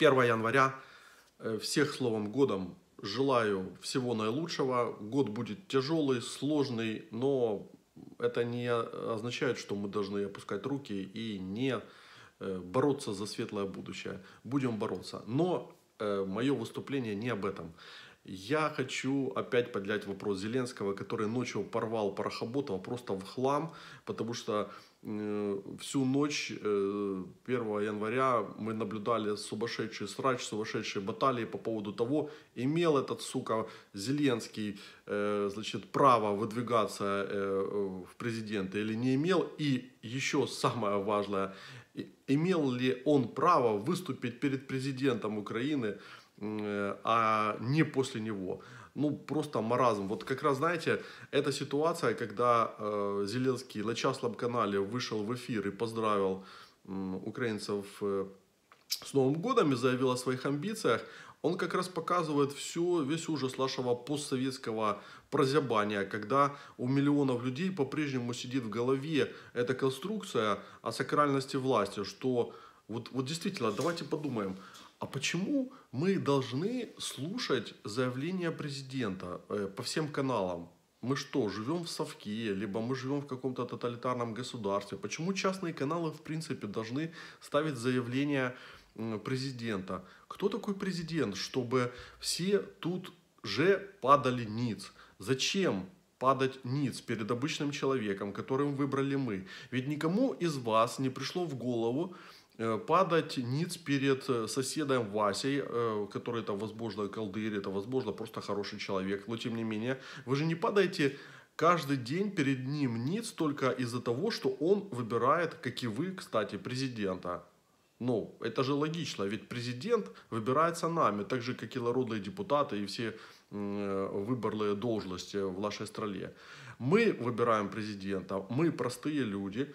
1 января. Э, всех словом годом желаю всего наилучшего. Год будет тяжелый, сложный, но это не означает, что мы должны опускать руки и не э, бороться за светлое будущее. Будем бороться. Но э, мое выступление не об этом. Я хочу опять поднять вопрос Зеленского, который ночью порвал Порохоботова просто в хлам, потому что Э, всю ночь 1 э, января мы наблюдали сумасшедший срач, сумасшедшие баталии по поводу того, имел этот, сука, Зеленский, э, значит, право выдвигаться в президенты или не имел. И еще самое важное, имел ли он право выступить перед президентом Украины, а не после него ну, просто маразм. Вот как раз, знаете, эта ситуация, когда э, Зеленский на частном канале вышел в эфир и поздравил э, украинцев э, с Новым годом и заявил о своих амбициях, он как раз показывает всю, весь ужас нашего постсоветского прозябания, когда у миллионов людей по-прежнему сидит в голове эта конструкция о сакральности власти, что вот, вот действительно, давайте подумаем – а почему мы должны слушать заявления президента э, по всем каналам? Мы что, живем в совке, либо мы живем в каком-то тоталитарном государстве? Почему частные каналы, в принципе, должны ставить заявления президента? Кто такой президент, чтобы все тут же падали ниц? Зачем падать ниц перед обычным человеком, которым выбрали мы? Ведь никому из вас не пришло в голову, Э, падать ниц перед э, соседом Васей, э, который это, возможно, колдырь, это, возможно, просто хороший человек. Но, тем не менее, вы же не падаете каждый день перед ним ниц только из-за того, что он выбирает, как и вы, кстати, президента. Ну, это же логично, ведь президент выбирается нами, так же, как и народные депутаты и все выборные должности в нашей стране. Мы выбираем президента, мы простые люди,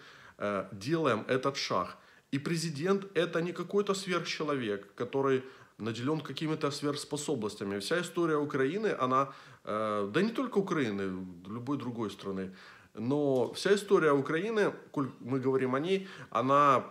делаем этот шаг – и президент это не какой-то сверхчеловек, который наделен какими-то сверхспособностями. Вся история Украины, она, э, да не только Украины, любой другой страны, но вся история Украины, мы говорим о ней, она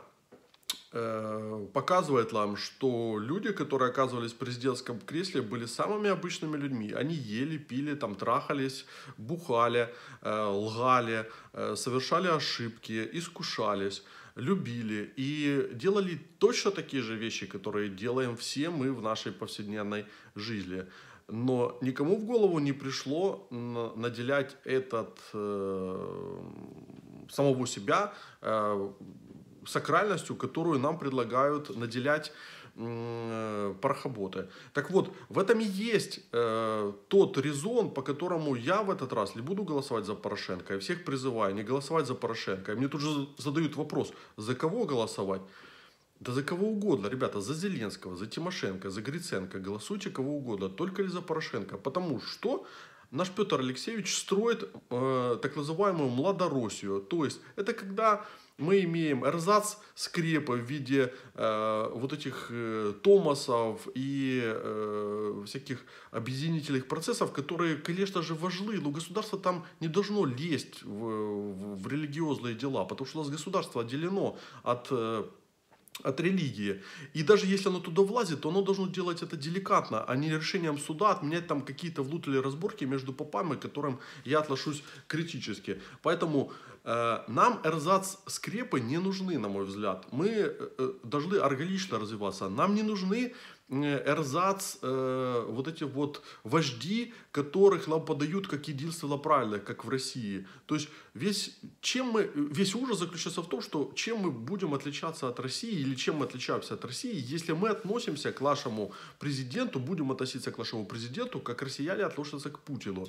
э, показывает нам, что люди, которые оказывались в президентском кресле, были самыми обычными людьми. Они ели, пили, там трахались, бухали, э, лгали, э, совершали ошибки, искушались любили и делали точно такие же вещи, которые делаем все мы в нашей повседневной жизни. Но никому в голову не пришло наделять этот э, самого себя э, сакральностью, которую нам предлагают наделять Э, парохоботы. Так вот, в этом и есть э, тот резон, по которому я в этот раз не буду голосовать за Порошенко. Я всех призываю не голосовать за Порошенко. И мне тут же задают вопрос, за кого голосовать? Да за кого угодно, ребята, за Зеленского, за Тимошенко, за Гриценко, голосуйте кого угодно, только ли за Порошенко. Потому что наш Петр Алексеевич строит э, так называемую младороссию. То есть это когда мы имеем эрзац скрепа в виде э, вот этих э, томасов и э, всяких объединительных процессов, которые, конечно же, важны, но государство там не должно лезть в, в, в религиозные дела, потому что у нас государство отделено от... Э, от религии. И даже если оно туда влазит, то оно должно делать это деликатно, а не решением суда отменять там какие-то влуты разборки между попами, к которым я отношусь критически. Поэтому э, нам эрзац скрепы не нужны, на мой взгляд. Мы э, э должны органично развиваться. Нам не нужны Э, эрзац, э, вот эти вот вожди, которых нам подают как единственно правильное, как в России. То есть весь, чем мы, весь ужас заключается в том, что чем мы будем отличаться от России или чем мы отличаемся от России, если мы относимся к нашему президенту, будем относиться к нашему президенту, как россияне относятся к Путину.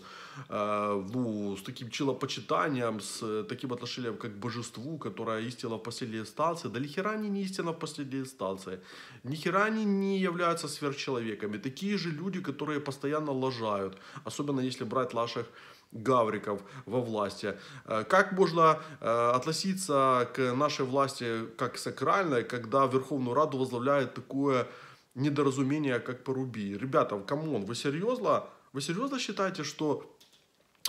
Э, ну, с таким челопочитанием, с э, таким отношением как к божеству, которое истина в последней инстанции. Да ни хера они не истина в последней инстанции. Ни хера они не являются являются сверхчеловеками. Такие же люди, которые постоянно лажают. Особенно если брать наших гавриков во власти. Э, как можно э, относиться к нашей власти как сакральной, когда Верховную Раду возглавляет такое недоразумение, как Поруби? Ребята, камон, вы серьезно? Вы серьезно считаете, что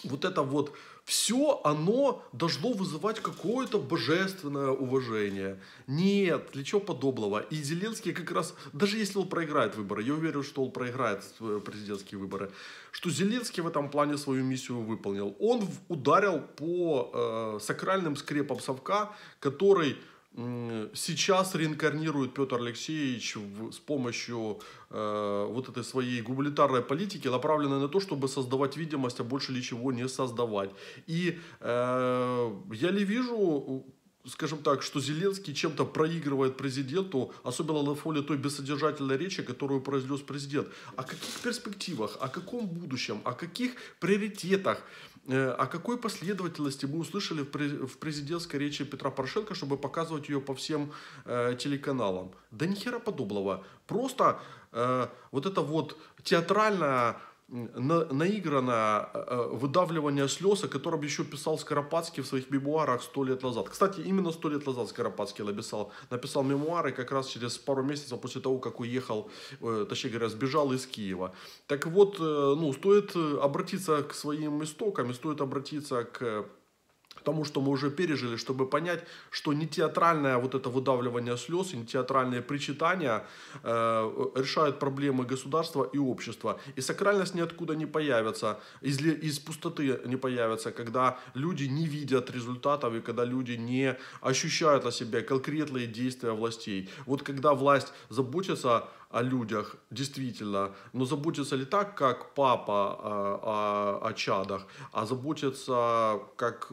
вот это вот все оно должно вызывать какое-то божественное уважение. Нет, для чего подобного. И Зеленский как раз, даже если он проиграет выборы, я уверен, что он проиграет э, президентские выборы, что Зеленский в этом плане свою миссию выполнил. Он ударил по э, сакральным скрепам совка, который сейчас реинкарнирует Петр Алексеевич в, с помощью э, вот этой своей гуманитарной политики, направленной на то, чтобы создавать видимость, а больше ничего не создавать. И э, я не вижу скажем так, что Зеленский чем-то проигрывает президенту, особенно на фоне той бессодержательной речи, которую произнес президент. О каких перспективах, о каком будущем, о каких приоритетах о э, а какой последовательности мы услышали в президентской речи Петра Порошенко, чтобы показывать ее по всем э, телеканалам? Да ни хера подобного. Просто э, вот это вот театральное на, наигранное э, э, выдавливание слез, о котором еще писал Скоропадский в своих мемуарах сто лет назад. Кстати, именно сто лет назад Скоропадский написал, написал мемуары как раз через пару месяцев после того, как уехал, э, точнее говоря, сбежал из Киева. Так вот, э, ну, стоит э, обратиться к своим истокам, и стоит обратиться к тому, что мы уже пережили, чтобы понять, что не театральное вот это выдавливание слез, не театральные причитания э, решают проблемы государства и общества. И сакральность ниоткуда не появится, из, из пустоты не появится, когда люди не видят результатов и когда люди не ощущают на себе конкретные действия властей. Вот когда власть заботится о людях, действительно, но заботятся ли так, как папа о, а, о, о чадах, а заботятся как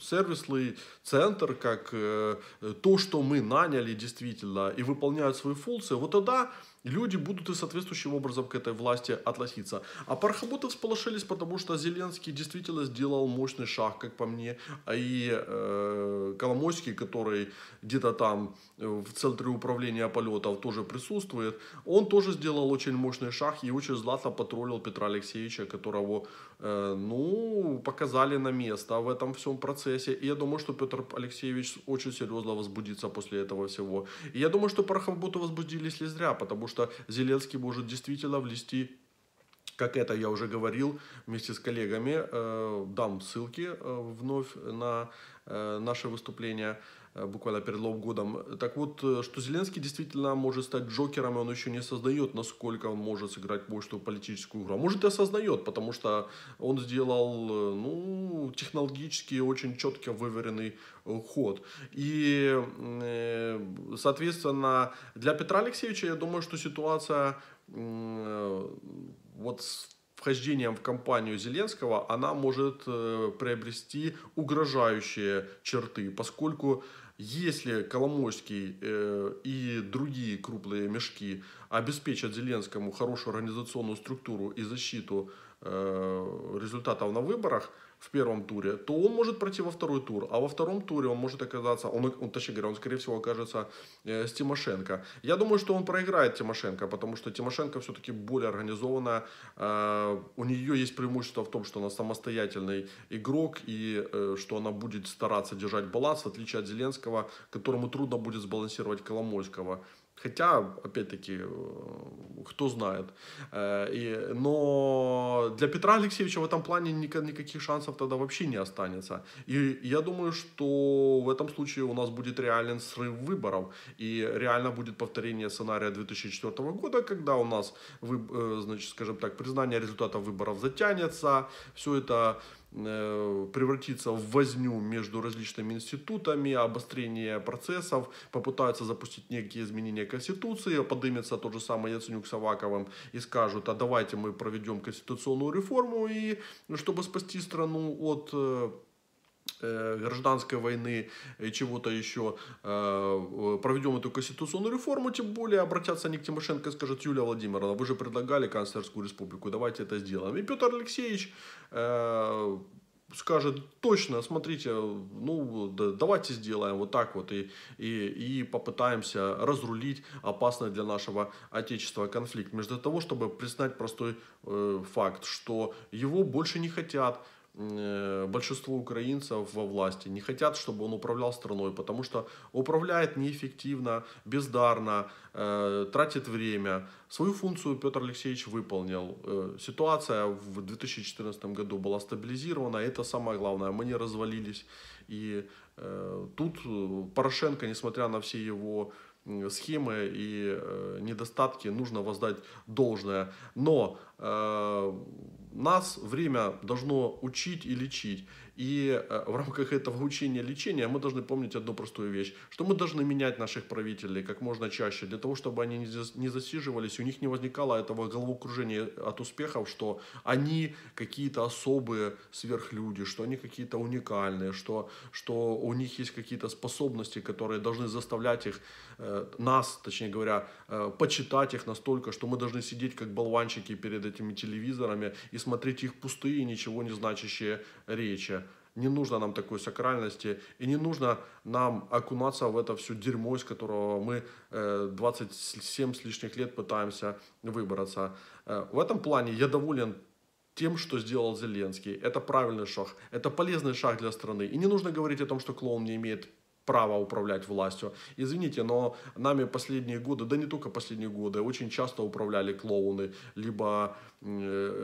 сервисный центр, как э, то, что мы наняли действительно, и выполняют свою функцию, вот тогда люди будут и соответствующим образом к этой власти относиться. А пархоботы всполошились, потому что Зеленский действительно сделал мощный шаг, как по мне, и э, Коломойский, который где-то там э, в центре управления полетов тоже присутствует, он тоже сделал очень мощный шаг и очень злато потроллил Петра Алексеевича, которого Э, ну, показали на место в этом всем процессе. И я думаю, что Петр Алексеевич очень серьезно возбудится после этого всего. И я думаю, что по Рахаботу возбудились ли зря, потому что Зеленский может действительно влезти. Как это я уже говорил вместе с коллегами, э, дам ссылки э, вновь на э, наше выступление э, буквально перед Новым годом. Так вот, э, что Зеленский действительно может стать Джокером, и он еще не осознает, насколько он может сыграть большую политическую игру. А может и осознает, потому что он сделал э, ну, технологически очень четко выверенный ход. И, соответственно, для Петра Алексеевича, я думаю, что ситуация вот с вхождением в компанию Зеленского она может э, приобрести угрожающие черты, поскольку если Коломойский э, и другие крупные мешки обеспечат Зеленскому хорошую организационную структуру и защиту э, результатов на выборах, в первом туре, то он может пройти во второй тур, а во втором туре он может оказаться, он, он точнее говоря, он, скорее всего, окажется э, с Тимошенко. Я думаю, что он проиграет Тимошенко, потому что Тимошенко все-таки более организованная, э, у нее есть преимущество в том, что она самостоятельный игрок и э, что она будет стараться держать баланс, в отличие от Зеленского, которому трудно будет сбалансировать Коломойского. Хотя, опять-таки, э, кто знает. Э, и, но для Петра Алексеевича в этом плане никаких шансов тогда вообще не останется. И я думаю, что в этом случае у нас будет реален срыв выборов. И реально будет повторение сценария 2004 года, когда у нас, э, значит, скажем так, признание результатов выборов затянется. Все это Э, превратится в возню между различными институтами, обострение процессов, попытаются запустить некие изменения Конституции, подымется тот же самый Яценюк с Аваковым и скажут, а давайте мы проведем конституционную реформу, и чтобы спасти страну от э, Э, гражданской войны и чего-то еще, э, проведем эту конституционную реформу, тем более обратятся они к Тимошенко и скажут, Юлия Владимировна, вы же предлагали канцлерскую республику, давайте это сделаем. И Петр Алексеевич э, скажет, точно, смотрите, ну, давайте сделаем вот так вот и, и, и попытаемся разрулить опасный для нашего Отечества конфликт. Между того, чтобы признать простой э, факт, что его больше не хотят, Э, большинство украинцев во власти не хотят, чтобы он управлял страной, потому что управляет неэффективно, бездарно, э, тратит время. Свою функцию Петр Алексеевич выполнил. Э, ситуация в 2014 году была стабилизирована, это самое главное, мы не развалились. И тут Порошенко, несмотря на все его схемы и недостатки, нужно воздать должное. Но нас время должно учить и лечить. И э, в рамках этого учения лечения мы должны помнить одну простую вещь, что мы должны менять наших правителей как можно чаще, для того, чтобы они не засиживались, у них не возникало этого головокружения от успехов, что они какие-то особые сверхлюди, что они какие-то уникальные, что, что у них есть какие-то способности, которые должны заставлять их, э, нас, точнее говоря, э, почитать их настолько, что мы должны сидеть как болванчики перед этими телевизорами и смотреть их пустые, ничего не значащие речи. Не нужно нам такой сакральности, и не нужно нам окунаться в это всю дерьмо, из которого мы 27 э, с лишних лет пытаемся выбраться. Э, в этом плане я доволен тем, что сделал Зеленский. Это правильный шаг, это полезный шаг для страны. И не нужно говорить о том, что клоун не имеет права управлять властью. Извините, но нами последние годы, да не только последние годы, очень часто управляли клоуны, либо э,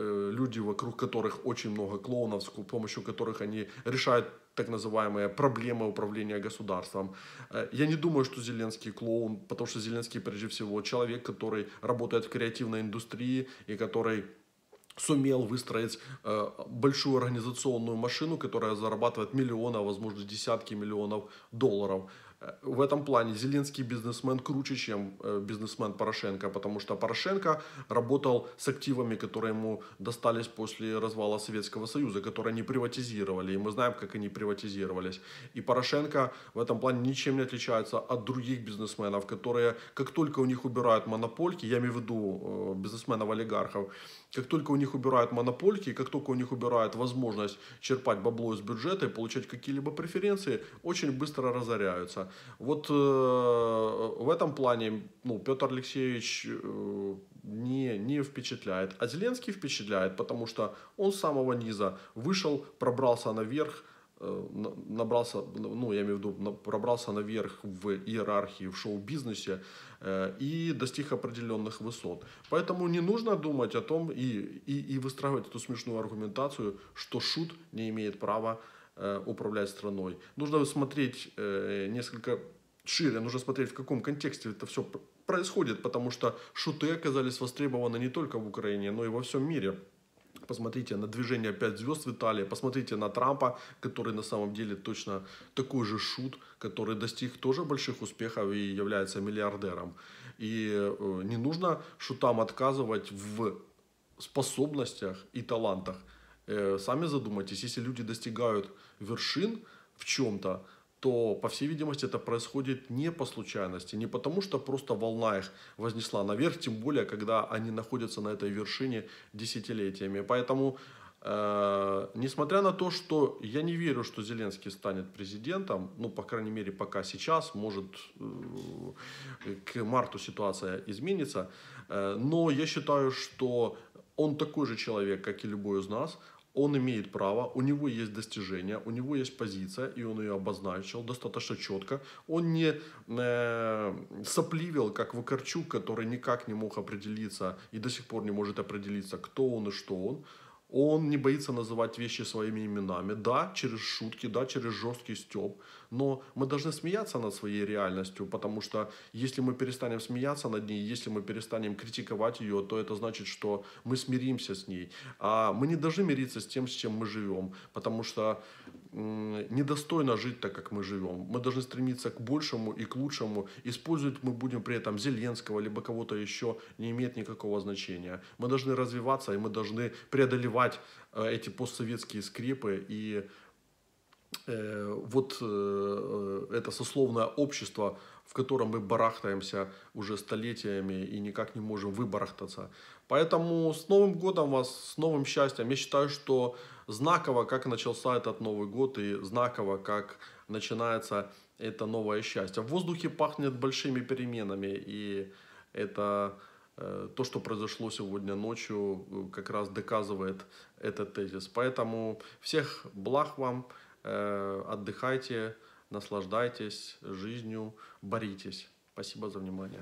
люди, вокруг которых очень много клоунов, с помощью которых они решают так называемые проблемы управления государством. Э, я не думаю, что Зеленский клоун, потому что Зеленский, прежде всего, человек, который работает в креативной индустрии и который сумел выстроить э, большую организационную машину, которая зарабатывает миллионы, а возможно десятки миллионов долларов в этом плане Зеленский бизнесмен круче, чем э, бизнесмен Порошенко, потому что Порошенко работал с активами, которые ему достались после развала Советского Союза, которые они приватизировали, и мы знаем, как они приватизировались. И Порошенко в этом плане ничем не отличается от других бизнесменов, которые, как только у них убирают монопольки, я имею в виду э, бизнесменов-олигархов, как только у них убирают монопольки, как только у них убирают возможность черпать бабло из бюджета и получать какие-либо преференции, очень быстро разоряются. Вот э, в этом плане ну, Петр Алексеевич э, не, не впечатляет. А Зеленский впечатляет, потому что он с самого низа вышел, пробрался наверх, э, набрался, ну, я имею в виду, пробрался наверх в иерархии, в шоу-бизнесе э, и достиг определенных высот. Поэтому не нужно думать о том и, и, и выстраивать эту смешную аргументацию, что шут не имеет права Э, управлять страной. Нужно смотреть э, несколько шире, нужно смотреть, в каком контексте это все происходит, потому что шуты оказались востребованы не только в Украине, но и во всем мире. Посмотрите на движение 5 звезд в Италии, посмотрите на Трампа, который на самом деле точно такой же шут, который достиг тоже больших успехов и является миллиардером. И э, не нужно шутам отказывать в способностях и талантах. Э, сами задумайтесь, если люди достигают вершин в чем-то, то, по всей видимости, это происходит не по случайности, не потому, что просто волна их вознесла наверх, тем более, когда они находятся на этой вершине десятилетиями. Поэтому, э, несмотря на то, что я не верю, что Зеленский станет президентом, ну, по крайней мере, пока сейчас, может, э, к марту ситуация изменится, э, но я считаю, что он такой же человек, как и любой из нас, он имеет право, у него есть достижения, у него есть позиция, и он ее обозначил достаточно четко. Он не э, сопливил, как Вакарчук, который никак не мог определиться и до сих пор не может определиться, кто он и что он. Он не боится называть вещи своими именами. Да, через шутки, да, через жесткий степ, но мы должны смеяться над своей реальностью, потому что если мы перестанем смеяться над ней, если мы перестанем критиковать ее, то это значит, что мы смиримся с ней. А мы не должны мириться с тем, с чем мы живем, потому что недостойно жить так, как мы живем. Мы должны стремиться к большему и к лучшему. Использовать мы будем при этом Зеленского, либо кого-то еще, не имеет никакого значения. Мы должны развиваться, и мы должны преодолевать э, эти постсоветские скрепы и Э, вот э, э, это сословное общество, в котором мы барахтаемся уже столетиями и никак не можем выбарахтаться. Поэтому с Новым годом вас, с новым счастьем. Я считаю, что знаково, как начался этот Новый год и знаково, как начинается это новое счастье. В воздухе пахнет большими переменами и это то, что произошло сегодня ночью, как раз доказывает этот тезис. Поэтому всех благ вам. Э, отдыхайте, наслаждайтесь жизнью, боритесь. Спасибо за внимание.